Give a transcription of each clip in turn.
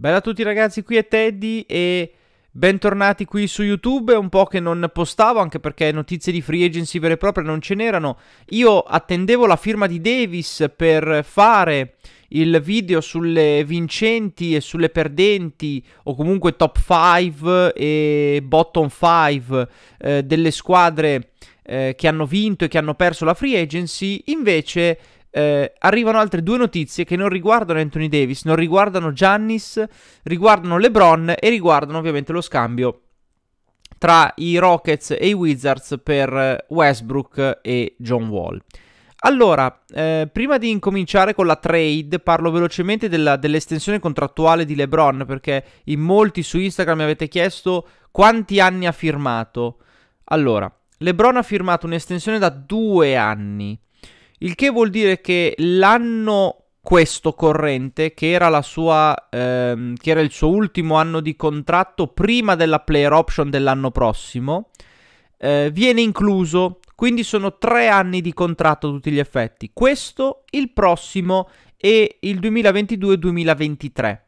Bella a tutti ragazzi, qui è Teddy e bentornati qui su YouTube. È un po' che non postavo anche perché notizie di free agency vere e proprie non ce n'erano. Io attendevo la firma di Davis per fare il video sulle vincenti e sulle perdenti o comunque top 5 e bottom 5 eh, delle squadre eh, che hanno vinto e che hanno perso la free agency. Invece eh, arrivano altre due notizie che non riguardano Anthony Davis, non riguardano Giannis, riguardano LeBron e riguardano ovviamente lo scambio tra i Rockets e i Wizards per eh, Westbrook e John Wall. Allora, eh, prima di incominciare con la trade, parlo velocemente della, dell'estensione contrattuale di LeBron, perché in molti su Instagram mi avete chiesto quanti anni ha firmato. Allora, LeBron ha firmato un'estensione da due anni, il che vuol dire che l'anno questo corrente, che era, sua, ehm, che era il suo ultimo anno di contratto prima della player option dell'anno prossimo, eh, viene incluso. Quindi sono tre anni di contratto a tutti gli effetti. Questo, il prossimo e il 2022-2023.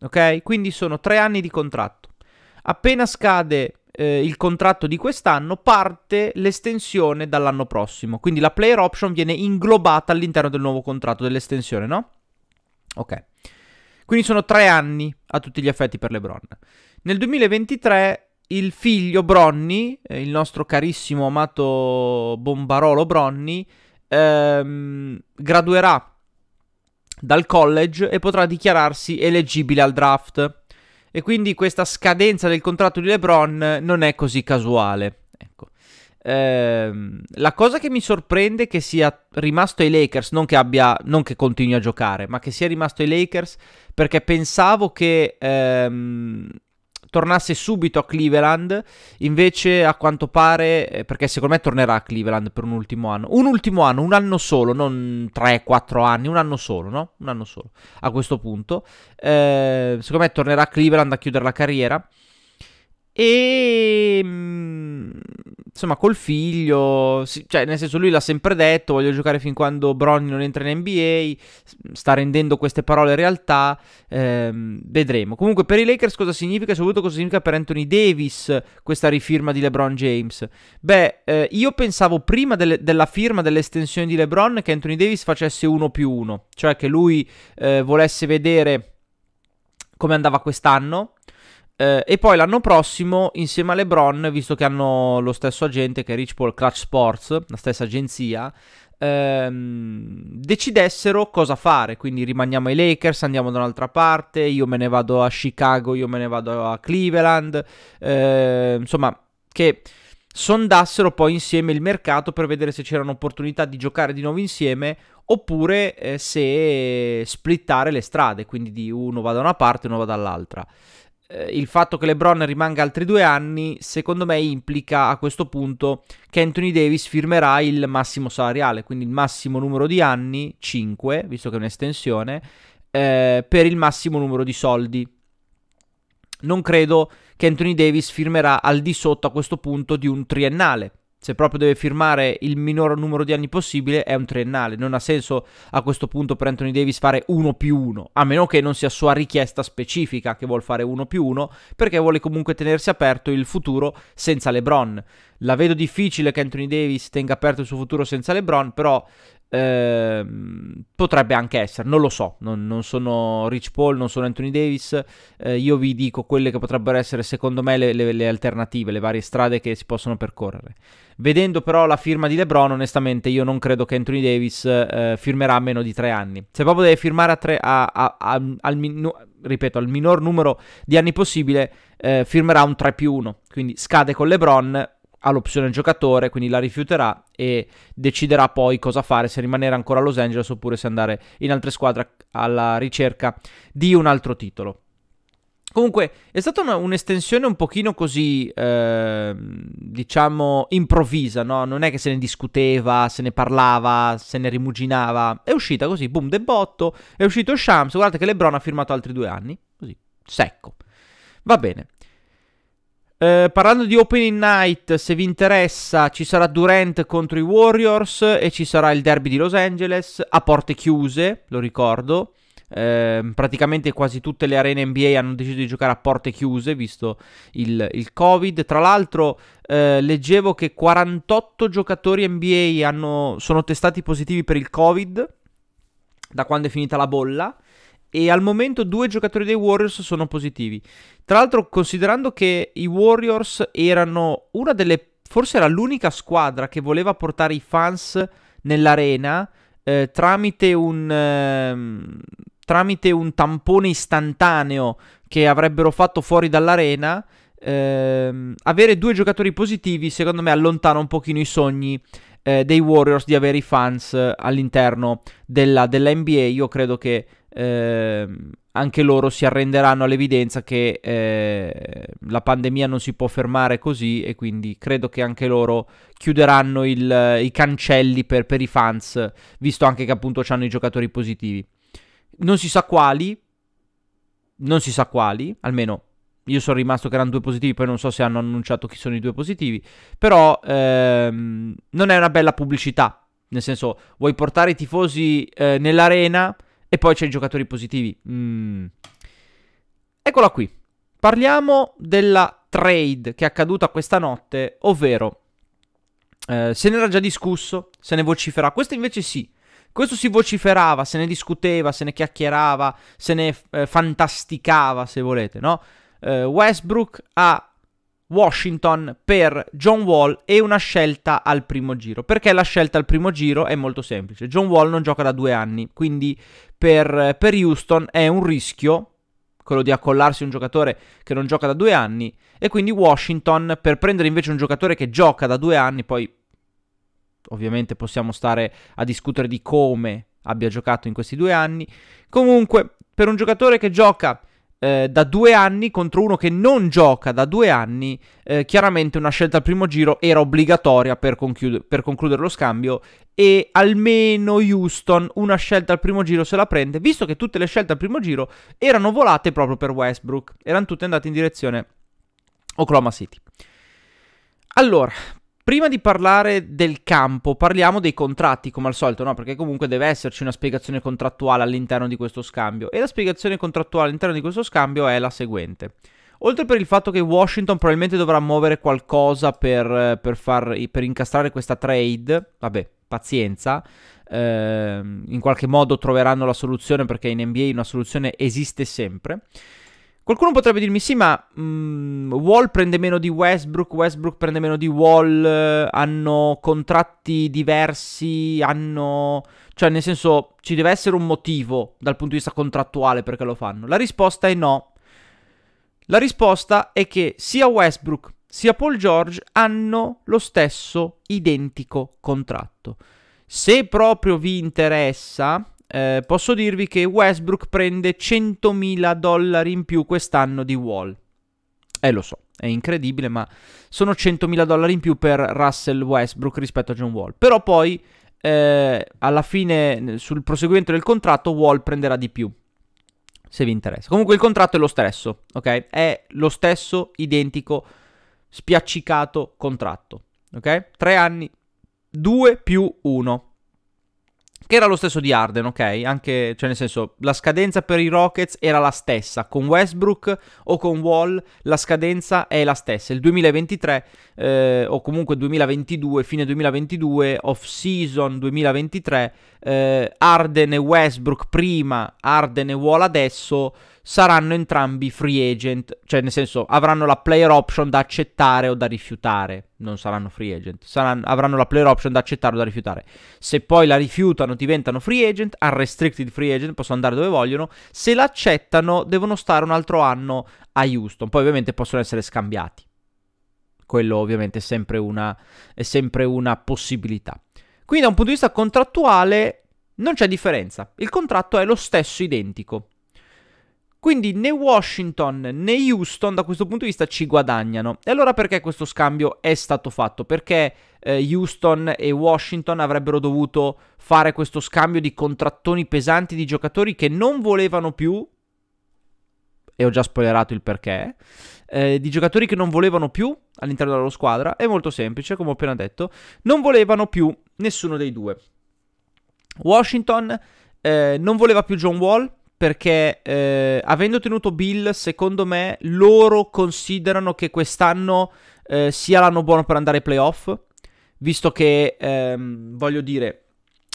Ok? Quindi sono tre anni di contratto. Appena scade eh, il contratto di quest'anno, parte l'estensione dall'anno prossimo. Quindi la player option viene inglobata all'interno del nuovo contratto dell'estensione, no? Ok. Quindi sono tre anni a tutti gli effetti per LeBron. Nel 2023 il figlio Bronny, eh, il nostro carissimo amato Bombarolo Bronny, ehm, graduerà dal college e potrà dichiararsi eleggibile al draft e quindi questa scadenza del contratto di LeBron non è così casuale. Ecco. Ehm, la cosa che mi sorprende è che sia rimasto ai Lakers, non che, abbia, non che continui a giocare, ma che sia rimasto ai Lakers perché pensavo che ehm, tornasse subito a Cleveland, invece a quanto pare, eh, perché secondo me tornerà a Cleveland per un ultimo anno, un ultimo anno, un anno solo, non 3-4 anni, un anno solo, no? Un anno solo a questo punto. Eh, secondo me tornerà a Cleveland a chiudere la carriera. E mm, insomma, col figlio, si, cioè, nel senso, lui l'ha sempre detto: voglio giocare fin quando Bronny non entra in NBA. Sta rendendo queste parole realtà. Ehm, vedremo. Comunque, per i Lakers, cosa significa? E soprattutto, cosa significa per Anthony Davis questa rifirma di LeBron James? Beh, eh, io pensavo prima delle, della firma dell'estensione di LeBron che Anthony Davis facesse uno più uno, cioè che lui eh, volesse vedere come andava quest'anno eh, e poi l'anno prossimo, insieme a LeBron, visto che hanno lo stesso agente che è Rich Paul Clutch Sports, la stessa agenzia, ehm, decidessero cosa fare. Quindi rimaniamo ai Lakers, andiamo da un'altra parte, io me ne vado a Chicago, io me ne vado a Cleveland. Eh, insomma, che sondassero poi insieme il mercato per vedere se c'era un'opportunità di giocare di nuovo insieme oppure eh, se splittare le strade, quindi di uno va da una parte e uno va dall'altra. Eh, il fatto che LeBron rimanga altri due anni, secondo me implica a questo punto che Anthony Davis firmerà il massimo salariale, quindi il massimo numero di anni, 5, visto che è un'estensione, eh, per il massimo numero di soldi. Non credo che Anthony Davis firmerà al di sotto a questo punto di un triennale, se proprio deve firmare il minor numero di anni possibile, è un triennale. Non ha senso a questo punto per Anthony Davis fare 1 più 1, a meno che non sia sua richiesta specifica che vuole fare 1 più 1, perché vuole comunque tenersi aperto il futuro senza LeBron. La vedo difficile che Anthony Davis tenga aperto il suo futuro senza LeBron, però eh, potrebbe anche essere, non lo so, non, non, sono Rich Paul, non sono Anthony Davis, eh, io vi dico quelle che potrebbero essere secondo me le, le, le, alternative, le varie strade che si possono percorrere. Vedendo però la firma di LeBron, onestamente io non credo che Anthony Davis eh, firmerà a meno di tre anni. Se proprio deve firmare a tre, a, a, a, al, minu- ripeto, al minor numero di anni possibile, eh, firmerà un 3 più 1, quindi scade con LeBron, ha l'opzione giocatore, quindi la rifiuterà e deciderà poi cosa fare, se rimanere ancora a Los Angeles oppure se andare in altre squadre alla ricerca di un altro titolo. Comunque è stata una, un'estensione un pochino così, eh, diciamo, improvvisa, no? Non è che se ne discuteva, se ne parlava, se ne rimuginava. È uscita così, boom, de botto, è uscito Shams, guardate che Lebron ha firmato altri due anni, così, secco. Va bene. Eh, parlando di opening night, se vi interessa, ci sarà Durant contro i Warriors e ci sarà il derby di Los Angeles a porte chiuse, lo ricordo. Eh, praticamente quasi tutte le arene NBA hanno deciso di giocare a porte chiuse visto il, il Covid. Tra l'altro, eh, leggevo che 48 giocatori NBA hanno, sono testati positivi per il Covid da quando è finita la bolla e al momento due giocatori dei Warriors sono positivi. Tra l'altro considerando che i Warriors erano una delle, forse era l'unica squadra che voleva portare i fans nell'arena eh, tramite un... Eh, tramite un tampone istantaneo che avrebbero fatto fuori dall'arena, ehm, avere due giocatori positivi secondo me allontana un pochino i sogni eh, dei Warriors di avere i fans eh, all'interno della, della NBA. Io credo che eh, anche loro si arrenderanno all'evidenza che eh, la pandemia non si può fermare così e quindi credo che anche loro chiuderanno il, i cancelli per, per, i fans, visto anche che appunto hanno i giocatori positivi. Non si sa quali, non si sa quali, almeno io sono rimasto che erano due positivi, poi non so se hanno annunciato chi sono i due positivi, però ehm, non è una bella pubblicità, nel senso vuoi portare i tifosi eh, nell'arena e poi c'è i giocatori positivi. Mm. Eccola qui. Parliamo della trade che è accaduta questa notte, ovvero eh, se ne era già discusso, se ne vocifera. Questo invece sì. Questo si vociferava, se ne discuteva, se ne chiacchierava, se ne eh, fantasticava, se volete, no? Eh, Westbrook ha Washington per John Wall e una scelta al primo giro. Perché la scelta al primo giro è molto semplice. John Wall non gioca da due anni, quindi per, per Houston è un rischio quello di accollarsi un giocatore che non gioca da due anni, e quindi Washington per prendere invece un giocatore che gioca da due anni, poi ovviamente possiamo stare a discutere di come abbia giocato in questi due anni, comunque per un giocatore che gioca eh, da due anni contro uno che non gioca da due anni, eh, chiaramente una scelta al primo giro era obbligatoria per, conchiud- per concludere lo scambio e almeno Houston una scelta al primo giro se la prende, visto che tutte le scelte al primo giro erano volate proprio per Westbrook, erano tutte andate in direzione Oklahoma City. Allora, Prima di parlare del campo, parliamo dei contratti, come al solito, no? Perché comunque deve esserci una spiegazione contrattuale all'interno di questo scambio. E la spiegazione contrattuale all'interno di questo scambio è la seguente. Oltre per il fatto che Washington probabilmente dovrà muovere qualcosa per, per, far, per incastrare questa trade, vabbè, pazienza, eh, in qualche modo troveranno la soluzione perché in NBA una soluzione esiste sempre. Qualcuno potrebbe dirmi: sì, ma mh, mm, Wall prende meno di Westbrook, Westbrook prende meno di Wall, eh, hanno contratti diversi, hanno. Cioè, nel senso, ci deve essere un motivo dal punto di vista contrattuale perché lo fanno. La risposta è no. La risposta è che sia Westbrook sia Paul George hanno lo stesso identico contratto. Se proprio vi interessa, eh, posso dirvi che Westbrook prende 100.000 dollari in più quest'anno di Wall. Eh lo so, è incredibile, ma sono 100.000 dollari in più per Russell Westbrook rispetto a John Wall. Però poi, eh, alla fine, sul proseguimento del contratto, Wall prenderà di più. Se vi interessa. Comunque il contratto è lo stesso, ok? È lo stesso, identico, spiaccicato contratto, ok? Tre anni, 2 più 1. Che era lo stesso di Arden, ok? Anche, cioè nel senso, la scadenza per i Rockets era la stessa. Con Westbrook o con Wall la scadenza è la stessa. Il 2023 eh, o comunque 2022, fine 2022, off season 2023, eh, Arden e Westbrook prima, Arden e Wall adesso saranno entrambi free agent, cioè nel senso avranno la player option da accettare o da rifiutare, non saranno free agent, saranno, avranno la player option da accettare o da rifiutare. Se poi la rifiutano diventano free agent, unrestricted free agent, possono andare dove vogliono, se l'accettano devono stare un altro anno a Houston, poi ovviamente possono essere scambiati. Quello ovviamente è sempre una, è sempre una possibilità. Quindi da un punto di vista contrattuale non c'è differenza, il contratto è lo stesso identico. Quindi né Washington né Houston da questo punto di vista ci guadagnano. E allora perché questo scambio è stato fatto? Perché eh, Houston e Washington avrebbero dovuto fare questo scambio di contrattoni pesanti di giocatori che non volevano più e ho già spoilerato il perché, eh, di giocatori che non volevano più all'interno della loro squadra, è molto semplice, come ho appena detto, non volevano più nessuno dei due. Washington eh, non voleva più John Wall, perché eh, avendo tenuto Bill, secondo me loro considerano che quest'anno eh, sia l'anno buono per andare ai playoff, visto che, ehm, voglio dire,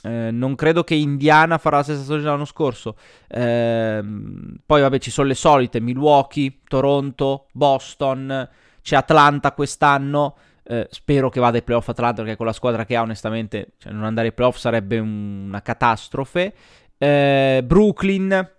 eh, non credo che Indiana farà la stessa stagione dell'anno scorso. Ehm, poi vabbè ci sono le solite, Milwaukee, Toronto, Boston, c'è Atlanta quest'anno. Eh, spero che vada ai playoff Atlanta perché con la squadra che ha onestamente cioè, non andare ai playoff sarebbe un- una catastrofe. Eh, Brooklyn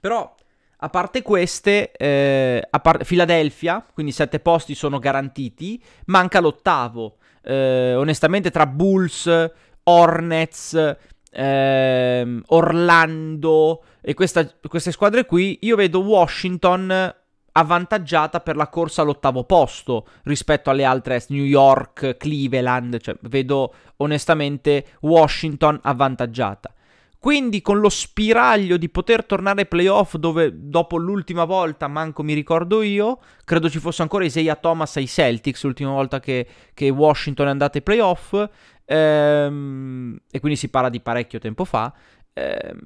però, a parte queste, eh, a par- Philadelphia, quindi sette posti sono garantiti, manca l'ottavo. Eh, onestamente, tra Bulls, Hornets, eh, Orlando e questa, queste squadre qui, io vedo Washington avvantaggiata per la corsa all'ottavo posto rispetto alle altre New York, Cleveland, cioè vedo onestamente Washington avvantaggiata. Quindi con lo spiraglio di poter tornare ai playoff dove dopo l'ultima volta, manco mi ricordo io, credo ci fosse ancora Isaiah Thomas ai Celtics, l'ultima volta che, che Washington è andata ai playoff, ehm, e quindi si parla di parecchio tempo fa, ehm,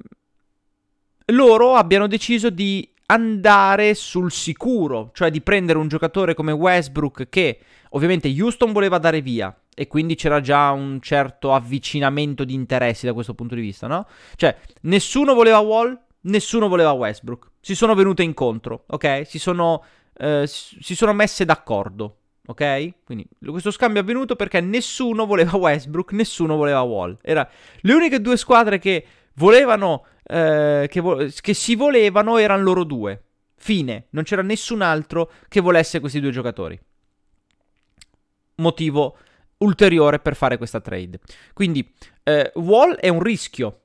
loro abbiano deciso di andare sul sicuro, cioè di prendere un giocatore come Westbrook che ovviamente Houston voleva dare via, e quindi c'era già un certo avvicinamento di interessi da questo punto di vista, no? Cioè, nessuno voleva Wall, nessuno voleva Westbrook. Si sono venute incontro, ok? Si sono, eh, si sono messe d'accordo, ok? Quindi questo scambio è avvenuto perché nessuno voleva Westbrook, nessuno voleva Wall. Era le uniche due squadre che volevano, eh, che, vo- che si volevano erano loro due. Fine, non c'era nessun altro che volesse questi due giocatori. Motivo ulteriore per fare questa trade. Quindi eh, Wall è un rischio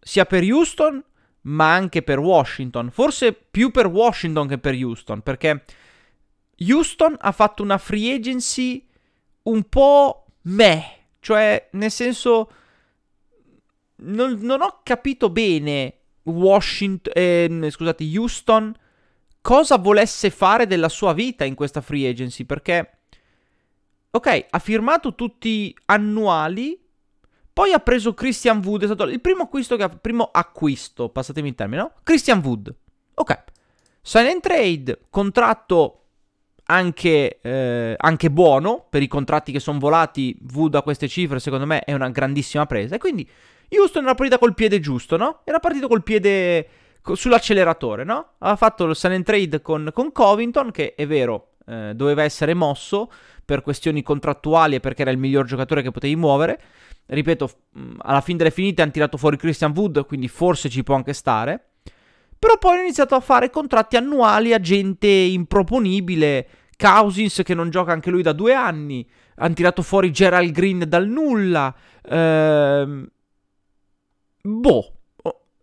sia per Houston ma anche per Washington, forse più per Washington che per Houston, perché Houston ha fatto una free agency un po' meh, cioè nel senso non, non ho capito bene Washington, eh, scusate, Houston cosa volesse fare della sua vita in questa free agency, perché ok, ha firmato tutti annuali, poi ha preso Christian Wood, è stato il primo acquisto, che ha, primo acquisto passatemi il termine, no? Christian Wood, ok, sign and trade, contratto anche, eh, anche buono, per i contratti che sono volati, Wood a queste cifre secondo me è una grandissima presa, e quindi Houston era partita col piede giusto, no? Era partito col piede sull'acceleratore, no? Ha fatto il sign and trade con, con Covington, che è vero, eh, doveva essere mosso per questioni contrattuali e perché era il miglior giocatore che potevi muovere. Ripeto, mm, alla fine delle finite hanno tirato fuori Christian Wood, quindi forse ci può anche stare. Però poi hanno iniziato a fare contratti annuali a gente improponibile. Cousins che non gioca anche lui da due anni. Hanno tirato fuori Gerald Green dal nulla. Ehm... Boh.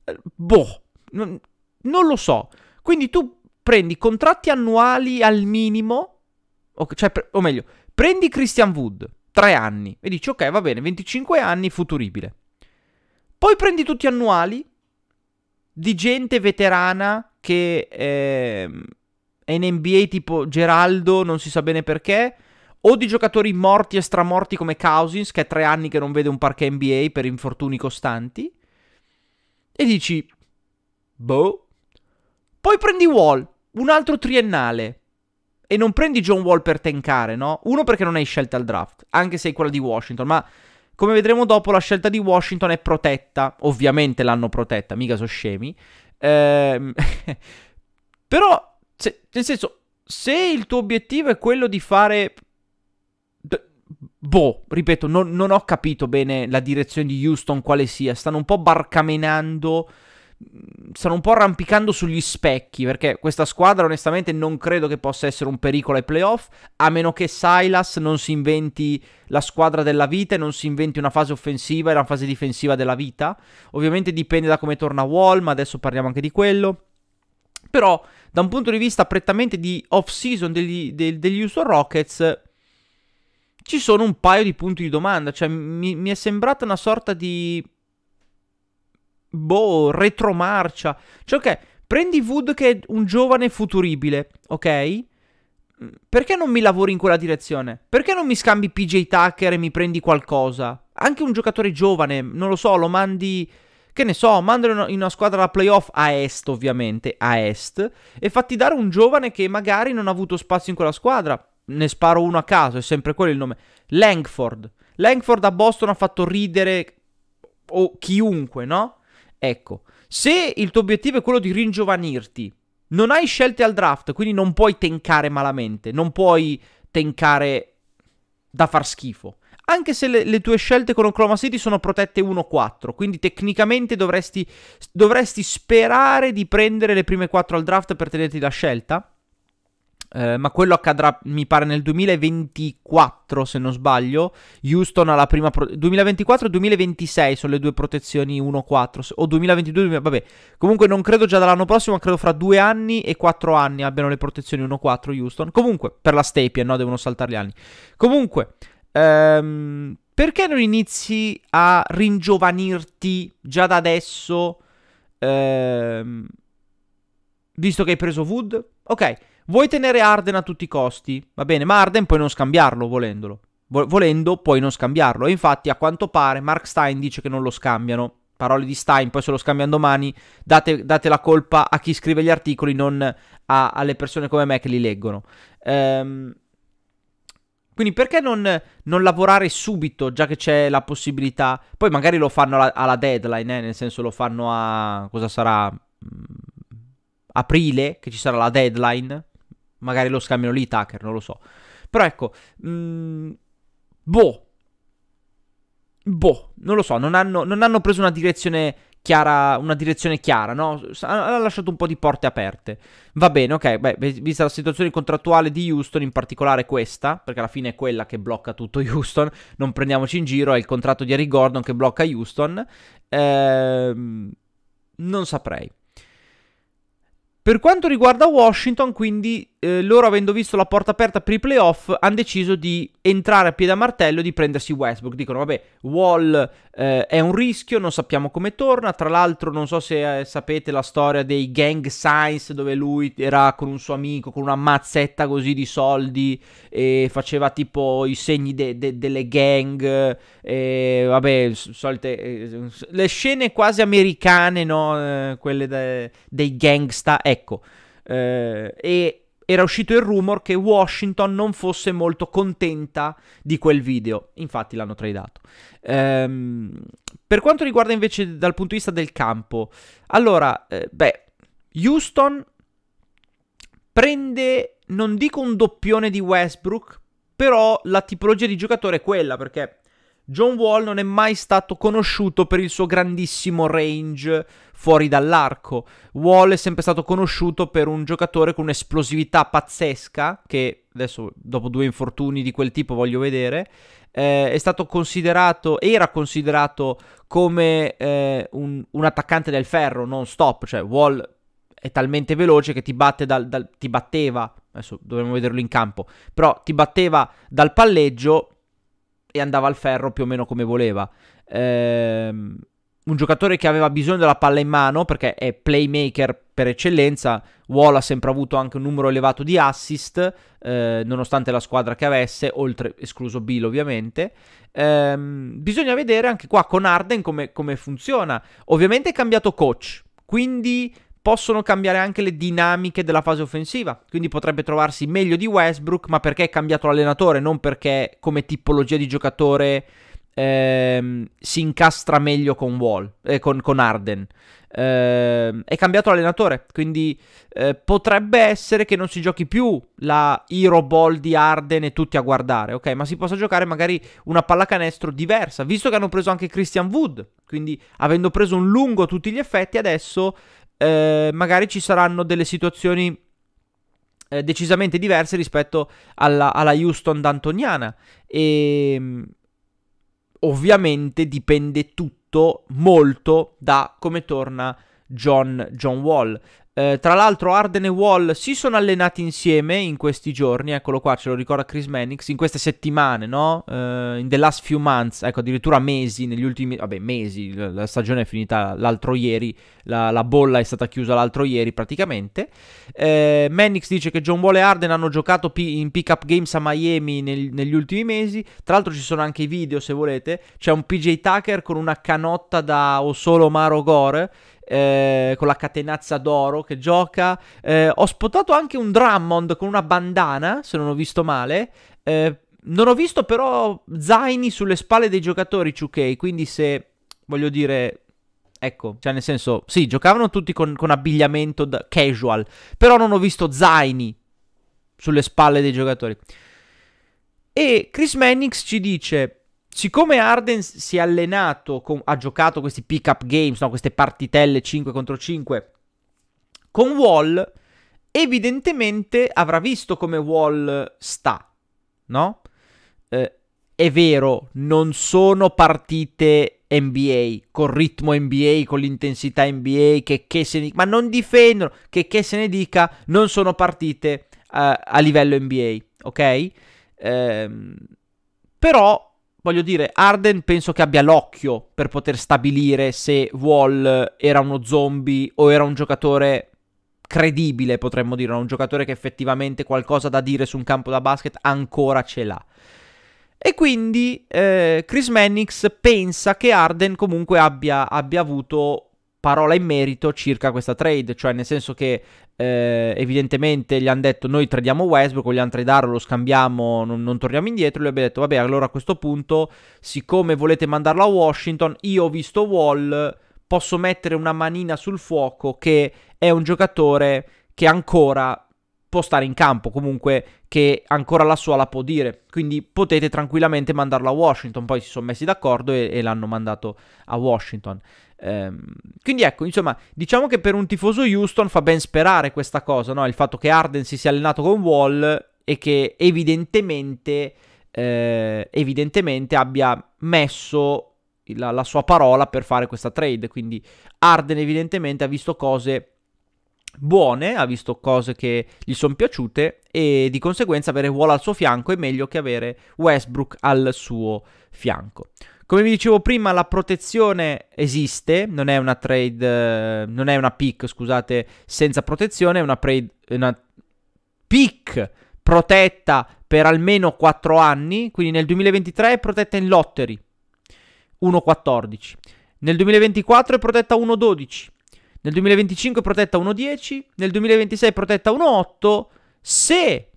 Eh, boh. non lo so. Quindi tu prendi contratti annuali al minimo, o, cioè, o meglio, prendi Christian Wood, tre anni, e dici ok va bene, 25 anni, futuribile. Poi prendi tutti annuali di gente veterana che ehm, è in NBA tipo Geraldo, non si sa bene perché, o di giocatori morti e stramorti come Cousins, che è tre anni che non vede un parquet NBA per infortuni costanti, e dici, boh. Poi prendi Wall, un altro triennale e non prendi John Wall per tencare, no? Uno perché non hai scelta al draft, anche se è quella di Washington, ma come vedremo dopo la scelta di Washington è protetta, ovviamente l'hanno protetta, mica so scemi. Ehm, però, se, nel senso, se il tuo obiettivo è quello di fare... Boh, ripeto, non, non ho capito bene la direzione di Houston quale sia, stanno un po' barcamenando Mm, stanno un po' arrampicando sugli specchi perché questa squadra onestamente non credo che possa essere un pericolo ai playoff a meno che Silas non si inventi la squadra della vita e non si inventi una fase offensiva e una fase difensiva della vita ovviamente dipende da come torna Wall ma adesso parliamo anche di quello però da un punto di vista prettamente di off season degli, degli, degli Houston Rockets ci sono un paio di punti di domanda cioè mi, mi è sembrata una sorta di boh, retromarcia. Cioè, ok, prendi Wood che è un giovane futuribile, ok? Mm, perché non mi lavori in quella direzione? Perché non mi scambi PJ Tucker e mi prendi qualcosa? Anche un giocatore giovane, non lo so, lo mandi... Che ne so, mandalo in una squadra alla playoff a est, ovviamente, a est, e fatti dare un giovane che magari non ha avuto spazio in quella squadra. Ne sparo uno a caso, è sempre quello il nome. Langford. Langford a Boston ha fatto ridere o chiunque, no? Ecco, se il tuo obiettivo è quello di ringiovanirti, non hai scelte al draft, quindi non puoi tencare malamente, non puoi tencare da far schifo. Anche se le, le tue scelte con Oklahoma City sono protette 1-4, quindi tecnicamente dovresti, dovresti sperare di prendere le prime 4 al draft per tenerti la scelta. Eh, ma quello accadrà, mi pare, nel 2024, se non sbaglio. Houston ha la prima... Pro- 2024 e 2026 sono le due protezioni 1-4, o 2022, 20... vabbè. Comunque non credo già dall'anno prossimo, credo fra due anni e quattro anni abbiano le protezioni 1-4 Houston. Comunque, per la Stapien, no? Devono saltare gli anni. Comunque, ehm, perché non inizi a ringiovanirti già da adesso? Ehm, visto che hai preso Wood? Ok. Vuoi tenere Arden a tutti i costi? Va bene, ma Arden puoi non scambiarlo volendolo. Volendo puoi non scambiarlo. E infatti, a quanto pare, Mark Stein dice che non lo scambiano. Parole di Stein, poi se lo scambiano domani, date, date la colpa a chi scrive gli articoli, non a, alle persone come me che li leggono. Ehm. Quindi perché non, non, lavorare subito, già che c'è la possibilità? Poi magari lo fanno alla, alla deadline, eh? nel senso lo fanno a... cosa sarà? Mm, aprile, che ci sarà la deadline. Magari lo scambiano lì Tucker, non lo so. Però ecco, mh, mm, boh. Boh, non lo so, non hanno, non hanno preso una direzione chiara, una direzione chiara, no? Hanno lasciato un po' di porte aperte. Va bene, ok, beh, vista la situazione contrattuale di Houston, in particolare questa, perché alla fine è quella che blocca tutto Houston, non prendiamoci in giro, è il contratto di Harry Gordon che blocca Houston, ehm, non saprei. Per quanto riguarda Washington, quindi eh, loro avendo visto la porta aperta per i playoff hanno deciso di entrare a piede a martello e di prendersi Westbrook. Dicono vabbè, Wall eh, è un rischio, non sappiamo come torna. Tra l'altro non so se eh, sapete la storia dei gang signs dove lui era con un suo amico con una mazzetta così di soldi e faceva tipo i segni de- de- delle gang. E, vabbè, solite, eh, le scene quasi americane, no? Eh, quelle de- dei gangsta. Ecco. Eh, e era uscito il rumor che Washington non fosse molto contenta di quel video. Infatti l'hanno tradato. Ehm, per quanto riguarda invece dal punto di vista del campo, allora, eh, beh, Houston prende, non dico un doppione di Westbrook, però la tipologia di giocatore è quella, perché John Wall non è mai stato conosciuto per il suo grandissimo range fuori dall'arco. Wall è sempre stato conosciuto per un giocatore con un'esplosività pazzesca, che adesso dopo due infortuni di quel tipo voglio vedere, eh, è stato considerato, era considerato come eh, un, un, attaccante del ferro non stop, cioè Wall è talmente veloce che ti, batte dal, dal, ti batteva, adesso dovremmo vederlo in campo, però ti batteva dal palleggio e andava al ferro più o meno come voleva. Ehm, un giocatore che aveva bisogno della palla in mano perché è playmaker per eccellenza. Wall ha sempre avuto anche un numero elevato di assist, eh, nonostante la squadra che avesse, oltre escluso Bill ovviamente. Ehm, bisogna vedere anche qua con Arden come, come funziona. Ovviamente è cambiato coach, quindi possono cambiare anche le dinamiche della fase offensiva, quindi potrebbe trovarsi meglio di Westbrook, ma perché è cambiato l'allenatore, non perché come tipologia di giocatore ehm, si incastra meglio con, Wall, eh, con, con Arden. Eh, è cambiato l'allenatore, quindi eh, potrebbe essere che non si giochi più la Hero Ball di Arden e tutti a guardare, ok? Ma si possa giocare magari una pallacanestro diversa, visto che hanno preso anche Christian Wood, quindi avendo preso un lungo a tutti gli effetti adesso eh, magari ci saranno delle situazioni eh, decisamente diverse rispetto alla, alla Houston d'Antoniana. E ehm, ovviamente dipende tutto molto da come torna John, John Wall. Eh, tra l'altro Arden e Wall si sono allenati insieme in questi giorni, eccolo qua, ce lo ricorda Chris Mannix, in queste settimane, no? Eh, in the last few months, ecco, addirittura mesi, negli ultimi, vabbè, mesi, la stagione è finita l'altro ieri, la, la bolla è stata chiusa l'altro ieri praticamente. Eh, Mannix dice che John Wall e Arden hanno giocato pi- in pick-up games a Miami nel, negli ultimi mesi, tra l'altro ci sono anche i video se volete, c'è un PJ Tucker con una canotta da o Maro Gore eh, con la catenazza d'oro che gioca. Eh, ho spottato anche un Drummond con una bandana, se non ho visto male. Eh, non ho visto però zaini sulle spalle dei giocatori 2K, quindi se, voglio dire, Ecco, cioè nel senso, sì, giocavano tutti con, con abbigliamento casual, però non ho visto zaini sulle spalle dei giocatori. E Chris Mannix ci dice, Siccome Arden si è allenato, con, ha giocato questi pick-up games, no, queste partitelle 5 contro 5 con Wall, evidentemente avrà visto come Wall sta, no? Eh, è vero, non sono partite NBA, con ritmo NBA, con l'intensità NBA, che, che se ne, ma non difendono, che, che se ne dica, non sono partite uh, a livello NBA, ok? Eh, però voglio dire, Arden penso che abbia l'occhio per poter stabilire se Wall era uno zombie o era un giocatore credibile, potremmo dire, un giocatore che effettivamente qualcosa da dire su un campo da basket ancora ce l'ha. E quindi eh, Chris Mannix pensa che Arden comunque abbia, abbia avuto parola in merito circa questa trade, cioè nel senso che eh, evidentemente gli hanno detto noi tradiamo Westbrook, vogliamo tradarlo, lo scambiamo, non, non torniamo indietro, lui abbiamo detto vabbè allora a questo punto siccome volete mandarlo a Washington, io ho visto Wall, posso mettere una manina sul fuoco che è un giocatore che ancora può stare in campo, comunque che ancora la sua la può dire. Quindi potete tranquillamente mandarlo a Washington. Poi si sono messi d'accordo e, e l'hanno mandato a Washington. Ehm, quindi ecco, insomma, diciamo che per un tifoso Houston fa ben sperare questa cosa, no? il fatto che Arden si sia allenato con Wall e che evidentemente, eh, evidentemente abbia messo la, la sua parola per fare questa trade. Quindi Arden evidentemente ha visto cose buone, ha visto cose che gli sono piaciute e di conseguenza avere Wall al suo fianco è meglio che avere Westbrook al suo fianco. Come vi dicevo prima, la protezione esiste, non è una trade, eh, non è una pick, scusate, senza protezione, è una, trade, una pick protetta per almeno 4 anni, quindi nel 2023 è protetta in lottery 1.14, nel 2024 è protetta 1.12, nel 2025 è protetta 1.10, nel 2026 è protetta 1.8, se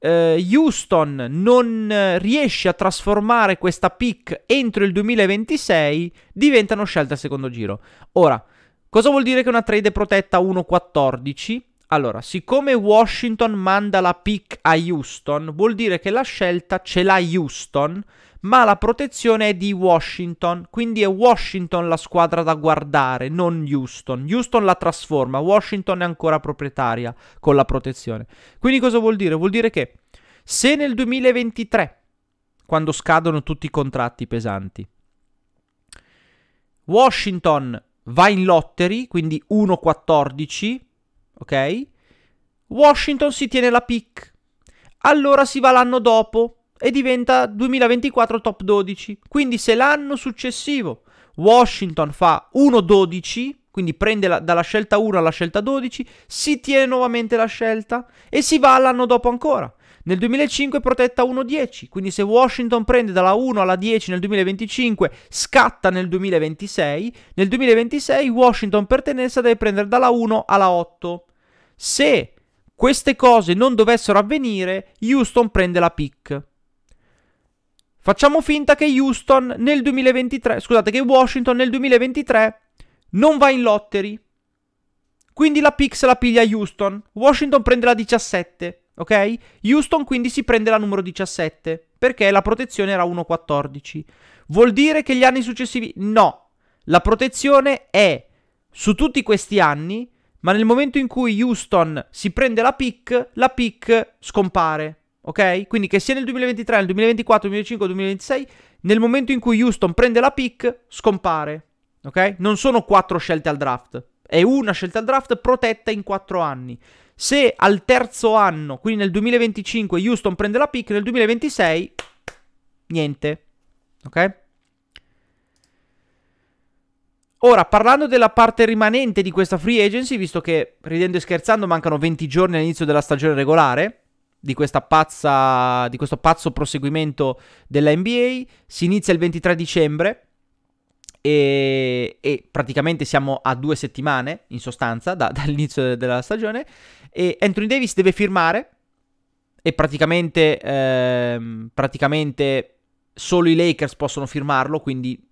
eh, Houston non riesce a trasformare questa pick entro il 2026, diventano scelte al secondo giro. Ora, cosa vuol dire che una trade è protetta 1-14? Allora, siccome Washington manda la pick a Houston, vuol dire che la scelta ce l'ha Houston ma la protezione è di Washington, quindi è Washington la squadra da guardare, non Houston. Houston la trasforma, Washington è ancora proprietaria con la protezione. Quindi cosa vuol dire? Vuol dire che se nel 2023, quando scadono tutti i contratti pesanti, Washington va in lottery, quindi 1-14, ok? Washington si tiene la pick. Allora si va l'anno dopo e diventa 2024 top 12. Quindi se l'anno successivo Washington fa 1-12, quindi prende la, dalla scelta 1 alla scelta 12, si tiene nuovamente la scelta e si va l'anno dopo ancora. Nel 2005 protetta 1-10, quindi se Washington prende dalla 1 alla 10 nel 2025, scatta nel 2026, nel 2026 Washington per tenenza deve prendere dalla 1 alla 8. Se queste cose non dovessero avvenire, Houston prende la pick. Facciamo finta che Houston nel 2023, scusate, che Washington nel 2023 non va in lottery. Quindi la Pix la piglia Houston. Washington prende la 17, ok? Houston quindi si prende la numero 17, perché la protezione era 1.14. Vuol dire che gli anni successivi... No, la protezione è su tutti questi anni, ma nel momento in cui Houston si prende la pick, la pick scompare ok? Quindi che sia nel 2023, nel 2024, 2025, 2026, nel momento in cui Houston prende la pick, scompare, ok? Non sono quattro scelte al draft, è una scelta al draft protetta in quattro anni. Se al terzo anno, quindi nel 2025, Houston prende la pick, nel 2026, niente, ok? Ora, parlando della parte rimanente di questa free agency, visto che, ridendo e scherzando, mancano 20 giorni all'inizio della stagione regolare, di, pazza, di questo pazzo proseguimento della NBA. Si inizia il 23 dicembre. E, e, praticamente siamo a due settimane in sostanza da, dall'inizio della stagione e Anthony Davis deve firmare e praticamente, ehm, praticamente solo i Lakers possono firmarlo quindi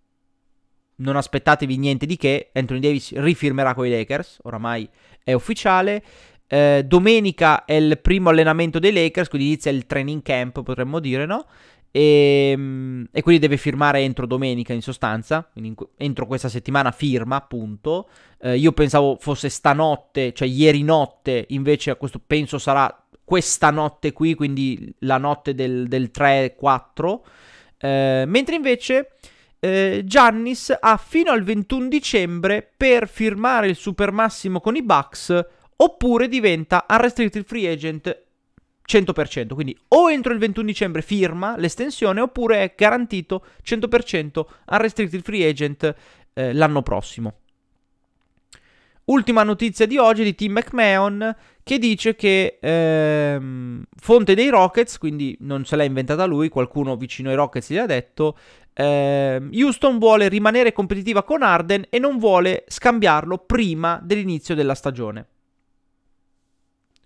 non aspettatevi niente di che Anthony Davis rifirmerà con i Lakers oramai è ufficiale eh, domenica è il primo allenamento dei Lakers, quindi inizia il training camp, potremmo dire, no? E, ehm, e quindi deve firmare entro domenica, in sostanza. Quindi entro questa settimana firma, appunto. Eh, io pensavo fosse stanotte, cioè ieri notte, invece a questo penso sarà questa notte qui, quindi la notte del, del 3-4. Eh, mentre invece eh, Giannis ha fino al 21 dicembre per firmare il super massimo con i Bucks oppure diventa unrestricted free agent 100%, quindi o entro il 21 dicembre firma l'estensione oppure è garantito 100% unrestricted free agent eh, l'anno prossimo. Ultima notizia di oggi di Tim McMahon che dice che ehm, fonte dei Rockets, quindi non se l'ha inventata lui, qualcuno vicino ai Rockets gli ha detto, ehm, Houston vuole rimanere competitiva con Arden e non vuole scambiarlo prima dell'inizio della stagione.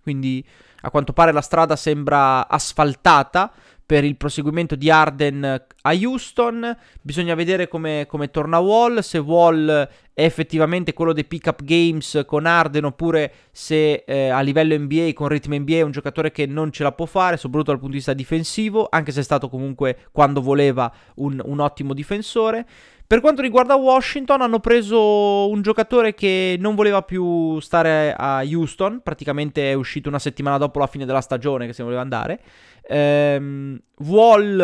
Quindi a quanto pare la strada sembra asfaltata per il proseguimento di Arden eh, a Houston. Bisogna vedere come, come torna Wall, se Wall è effettivamente quello dei pick-up games con Arden oppure se eh, a livello NBA, con ritmo NBA, è un giocatore che non ce la può fare, soprattutto dal punto di vista difensivo, anche se è stato comunque quando voleva un, un ottimo difensore. Per quanto riguarda Washington, hanno preso un giocatore che non voleva più stare a Houston, praticamente è uscito una settimana dopo la fine della stagione che se ne voleva andare. Ehm, Wall,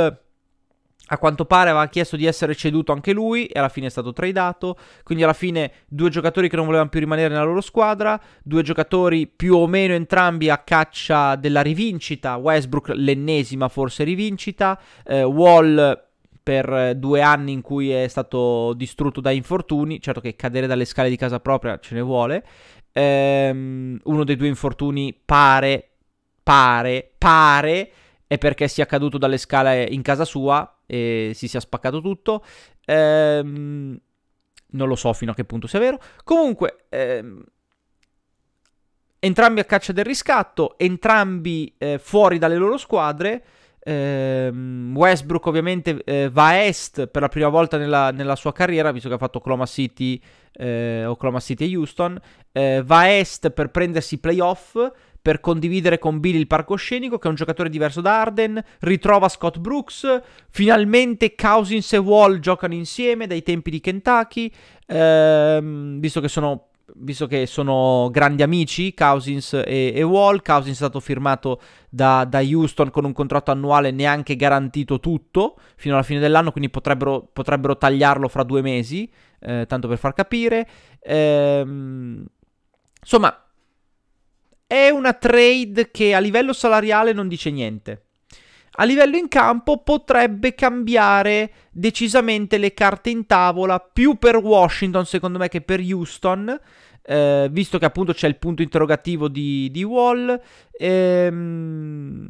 a quanto pare, aveva chiesto di essere ceduto anche lui e alla fine è stato tradato. Quindi alla fine due giocatori che non volevano più rimanere nella loro squadra, due giocatori più o meno entrambi a caccia della rivincita, Westbrook l'ennesima forse rivincita, eh, Wall per eh, due anni in cui è stato distrutto da infortuni, certo che cadere dalle scale di casa propria ce ne vuole, ehm, uno dei due infortuni pare, pare, pare, è perché sia caduto dalle scale in casa sua e si sia spaccato tutto, ehm, non lo so fino a che punto sia vero, comunque... Ehm, entrambi a caccia del riscatto, entrambi eh, fuori dalle loro squadre, Ehm, Westbrook ovviamente eh, va a est per la prima volta nella, nella, sua carriera, visto che ha fatto Oklahoma City, eh, Oklahoma City e Houston, eh, va a est per prendersi i playoff, per condividere con Billy il palcoscenico, che è un giocatore diverso da Arden, ritrova Scott Brooks, finalmente Cousins e Wall giocano insieme dai tempi di Kentucky, ehm, visto che sono visto che sono grandi amici Cousins e, e Wall, Cousins è stato firmato da, da, Houston con un contratto annuale neanche garantito tutto fino alla fine dell'anno, quindi potrebbero, potrebbero tagliarlo fra due mesi, eh, tanto per far capire. Ehm, insomma, è una trade che a livello salariale non dice niente a livello in campo potrebbe cambiare decisamente le carte in tavola più per Washington secondo me che per Houston eh, visto che appunto c'è il punto interrogativo di, di Wall ehm,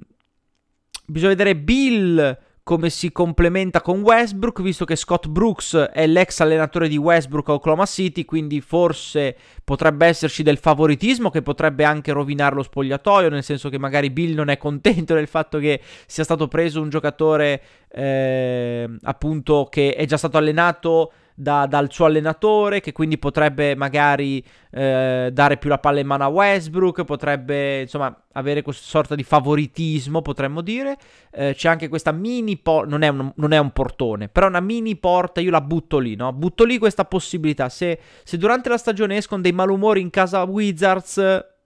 bisogna vedere Bill come si complementa con Westbrook, visto che Scott Brooks è l'ex allenatore di Westbrook a Oklahoma City, quindi forse potrebbe esserci del favoritismo che potrebbe anche rovinare lo spogliatoio, nel senso che magari Bill non è contento del fatto che sia stato preso un giocatore eh, appunto che è già stato allenato da, dal suo allenatore, che quindi potrebbe magari eh, dare più la palla in mano a Westbrook, potrebbe insomma avere questa sorta di favoritismo, potremmo dire. Eh, c'è anche questa mini porta, non, non, è un portone, però una mini porta, io la butto lì, no? Butto lì questa possibilità. Se, se durante la stagione escono dei malumori in casa Wizards,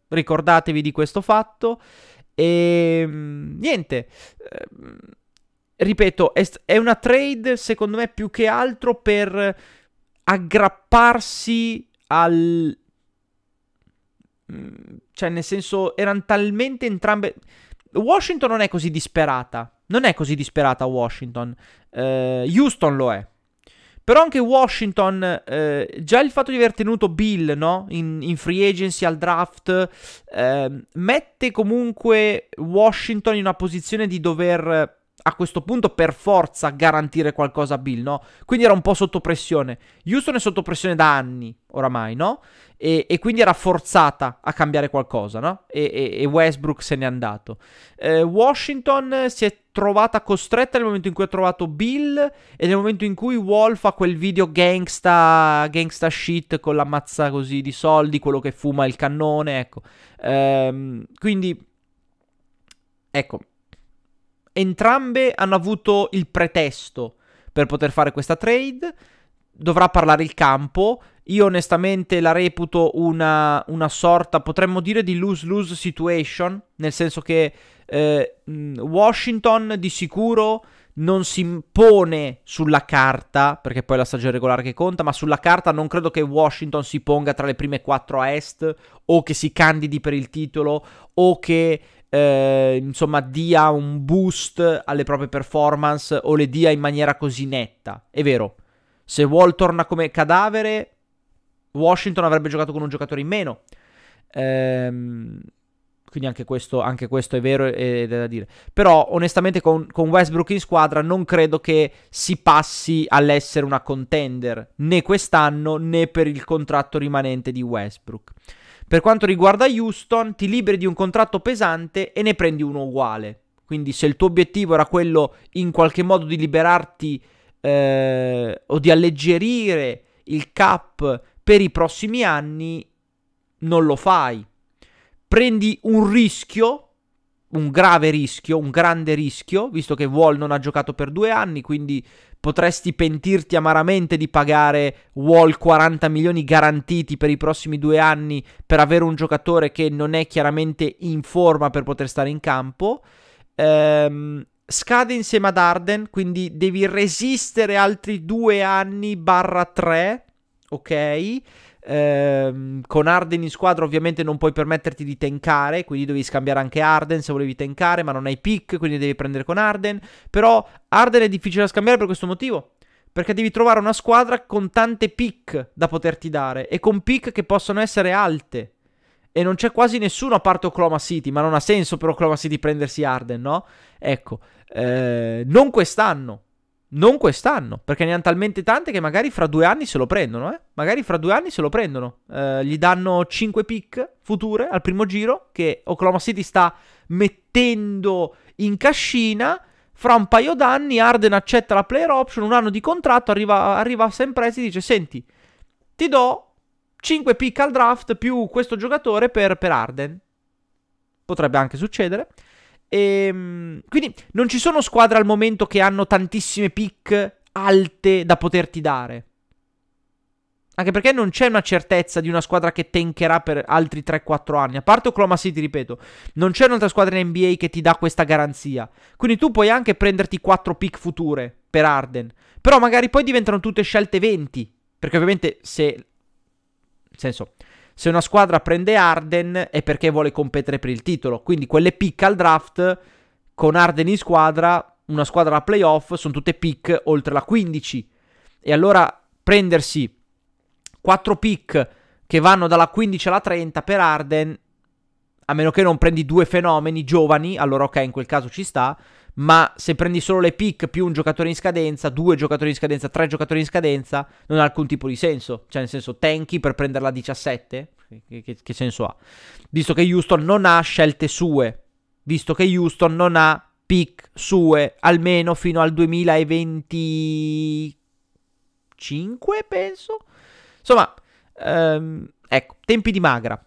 ricordatevi di questo fatto. E ehm, niente. Eh, ripeto, è, è una trade secondo me più che altro per aggrapparsi al... Mm, cioè, nel senso, erano talmente entrambe... Washington non è così disperata. Non è così disperata Washington. Uh, Houston lo è. Però anche Washington, eh, già il fatto di aver tenuto Bill no? in, in free agency al draft, eh, mette comunque Washington in una posizione di dover a questo punto per forza garantire qualcosa a Bill, no? Quindi era un po' sotto pressione. Houston è sotto pressione da anni oramai, no? E, e quindi era forzata a cambiare qualcosa, no? E, e, e Westbrook se n'è andato. Eh, Washington si è trovata costretta nel momento in cui ha trovato Bill e nel momento in cui Wall fa quel video gangsta, gangsta shit con la mazza così di soldi, quello che fuma il cannone, ecco. Ehm, quindi, ecco Entrambe hanno avuto il pretesto per poter fare questa trade. Dovrà parlare il campo. Io onestamente la reputo una, una sorta, potremmo dire, di lose-lose situation, nel senso che eh, mm, Washington di sicuro non si impone sulla carta, perché poi è la stagione regolare che conta, ma sulla carta non credo che Washington si ponga tra le prime quattro a est o che si candidi per il titolo o che eh, insomma, dia un boost alle proprie performance o le dia in maniera così netta. È vero, se Wall torna come cadavere, Washington avrebbe giocato con un giocatore in meno. Ehm, quindi anche questo, anche questo è vero ed è da dire. Però onestamente con, con Westbrook in squadra non credo che si passi all'essere una contender né quest'anno né per il contratto rimanente di Westbrook. Per quanto riguarda Houston, ti liberi di un contratto pesante e ne prendi uno uguale. Quindi se il tuo obiettivo era quello in qualche modo di liberarti eh, o di alleggerire il cap per i prossimi anni, non lo fai prendi un rischio, un grave rischio, un grande rischio, visto che Wall non ha giocato per due anni, quindi potresti pentirti amaramente di pagare Wall 40 milioni garantiti per i prossimi due anni per avere un giocatore che non è chiaramente in forma per poter stare in campo. Ehm, scade insieme ad Arden, quindi devi resistere altri due anni barra tre, ok? Ehm, con Arden in squadra ovviamente non puoi permetterti di tankare, quindi devi scambiare anche Arden se volevi tankare, ma non hai pick, quindi devi prendere con Arden. Però Arden è difficile da scambiare per questo motivo. Perché devi trovare una squadra con tante pick da poterti dare e con pick che possono essere alte. E non c'è quasi nessuno a parte Oklahoma City, ma non ha senso per Oklahoma City prendersi Arden, no? Ecco, eh, non quest'anno, non quest'anno, perché ne hanno talmente tante che magari fra due anni se lo prendono, eh? Magari fra due anni se lo prendono. Eh, gli danno 5 pick future al primo giro che Oklahoma City sta mettendo in cascina. Fra un paio d'anni Arden accetta la player option, un anno di contratto, arriva, arriva a Sam Presti dice senti, ti do 5 pick al draft più questo giocatore per, per Arden. Potrebbe anche succedere. E, ehm, quindi non ci sono squadre al momento che hanno tantissime pick alte da poterti dare. Anche perché non c'è una certezza di una squadra che tankerà per altri 3-4 anni. A parte Oklahoma City, ripeto, non c'è un'altra squadra in NBA che ti dà questa garanzia. Quindi tu puoi anche prenderti 4 pick future per Arden. Però magari poi diventano tutte scelte 20. Perché ovviamente se... Nel senso, se una squadra prende Arden è perché vuole competere per il titolo. Quindi quelle pick al draft con Arden in squadra, una squadra alla playoff, sono tutte pick oltre la 15. E allora prendersi 4 pick che vanno dalla 15 alla 30 per Arden, a meno che non prendi due fenomeni giovani, allora ok, in quel caso ci sta ma se prendi solo le pick più un giocatore in scadenza, due giocatori in scadenza, tre giocatori in scadenza, non ha alcun tipo di senso. Cioè, nel senso, tanky per prenderla a 17? Che, che, che senso ha? Visto che Houston non ha scelte sue, visto che Houston non ha pick sue, almeno fino al 2025, penso. Insomma, ehm, ecco, tempi di magra.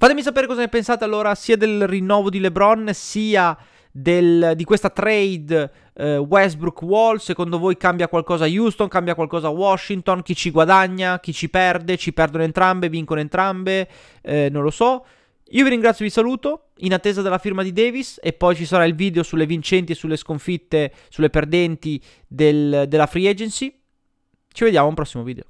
Fatemi sapere cosa ne pensate allora sia del rinnovo di LeBron sia del, di questa trade eh, Westbrook-Wall, secondo voi cambia qualcosa Houston, cambia qualcosa Washington, chi ci guadagna, chi ci perde, ci perdono entrambe, vincono entrambe, eh, non lo so. Io vi ringrazio, vi saluto, in attesa della firma di Davis e poi ci sarà il video sulle vincenti e sulle sconfitte, sulle perdenti del, della free agency. Ci vediamo a un prossimo video.